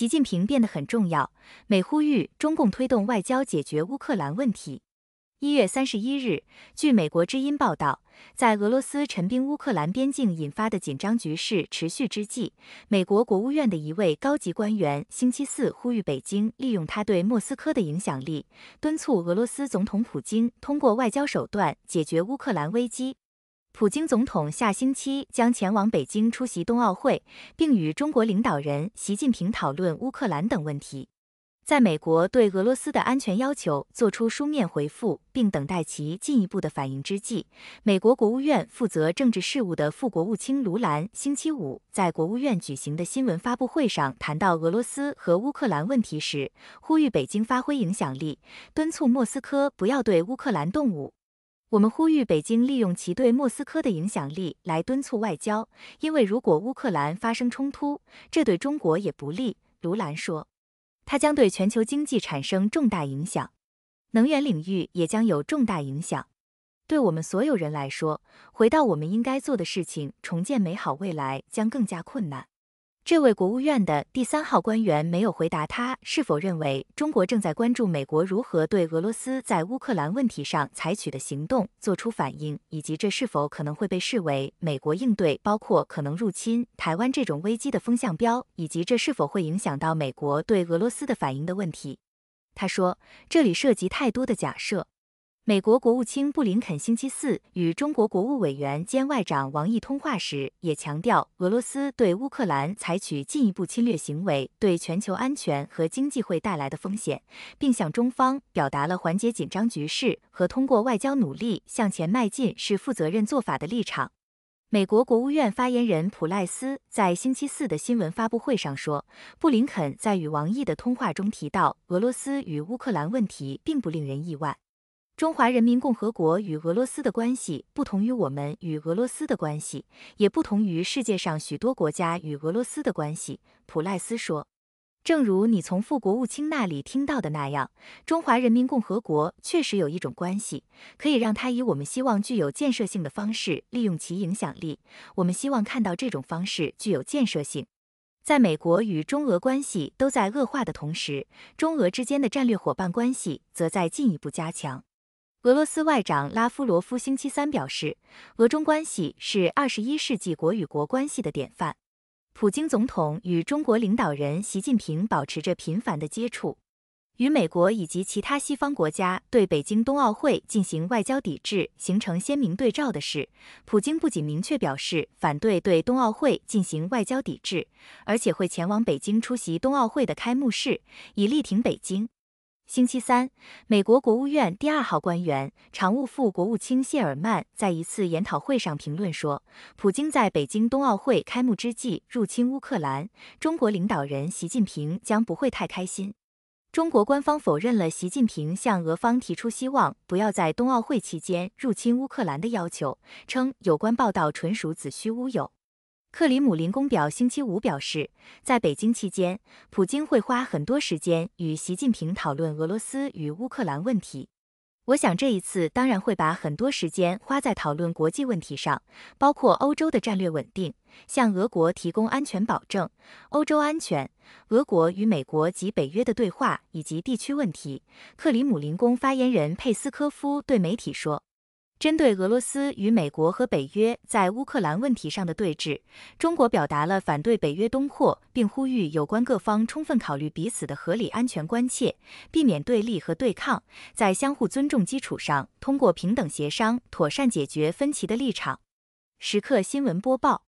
习近平变得很重要。美呼吁中共推动外交解决乌克兰问题。一月三十一日，据美国之音报道，在俄罗斯陈兵乌克兰边境引发的紧张局势持续之际，美国国务院的一位高级官员星期四呼吁北京利用他对莫斯科的影响力，敦促俄罗斯总统普京通过外交手段解决乌克兰危机。普京总统下星期将前往北京出席冬奥会，并与中国领导人习近平讨论乌克兰等问题。在美国对俄罗斯的安全要求作出书面回复，并等待其进一步的反应之际，美国国务院负责政治事务的副国务卿卢兰星期五在国务院举行的新闻发布会上谈到俄罗斯和乌克兰问题时，呼吁北京发挥影响力，敦促莫斯科不要对乌克兰动武。我们呼吁北京利用其对莫斯科的影响力来敦促外交，因为如果乌克兰发生冲突，这对中国也不利。卢兰说，它将对全球经济产生重大影响，能源领域也将有重大影响。对我们所有人来说，回到我们应该做的事情，重建美好未来将更加困难。这位国务院的第三号官员没有回答他是否认为中国正在关注美国如何对俄罗斯在乌克兰问题上采取的行动做出反应，以及这是否可能会被视为美国应对包括可能入侵台湾这种危机的风向标，以及这是否会影响到美国对俄罗斯的反应的问题。他说，这里涉及太多的假设。美国国务卿布林肯星期四与中国国务委员兼外长王毅通话时，也强调俄罗斯对乌克兰采取进一步侵略行为对全球安全和经济会带来的风险，并向中方表达了缓解紧张局势和通过外交努力向前迈进是负责任做法的立场。美国国务院发言人普赖斯在星期四的新闻发布会上说，布林肯在与王毅的通话中提到，俄罗斯与乌克兰问题并不令人意外。中华人民共和国与俄罗斯的关系不同于我们与俄罗斯的关系，也不同于世界上许多国家与俄罗斯的关系。普赖斯说：“正如你从副国务卿那里听到的那样，中华人民共和国确实有一种关系，可以让他以我们希望具有建设性的方式利用其影响力。我们希望看到这种方式具有建设性。”在美国与中俄关系都在恶化的同时，中俄之间的战略伙伴关系则在进一步加强。俄罗斯外长拉夫罗夫星期三表示，俄中关系是二十一世纪国与国关系的典范。普京总统与中国领导人习近平保持着频繁的接触。与美国以及其他西方国家对北京冬奥会进行外交抵制形成鲜明对照的是，普京不仅明确表示反对对冬奥会进行外交抵制，而且会前往北京出席冬奥会的开幕式，以力挺北京。星期三，美国国务院第二号官员、常务副国务卿谢尔曼在一次研讨会上评论说：“普京在北京冬奥会开幕之际入侵乌克兰，中国领导人习近平将不会太开心。”中国官方否认了习近平向俄方提出希望不要在冬奥会期间入侵乌克兰的要求，称有关报道纯属子虚乌有。克里姆林宫表星期五表示，在北京期间，普京会花很多时间与习近平讨论俄罗斯与乌克兰问题。我想这一次当然会把很多时间花在讨论国际问题上，包括欧洲的战略稳定、向俄国提供安全保证、欧洲安全、俄国与美国及北约的对话以及地区问题。克里姆林宫发言人佩斯科夫对媒体说。针对俄罗斯与美国和北约在乌克兰问题上的对峙，中国表达了反对北约东扩，并呼吁有关各方充分考虑彼此的合理安全关切，避免对立和对抗，在相互尊重基础上，通过平等协商，妥善解决分歧的立场。时刻新闻播报。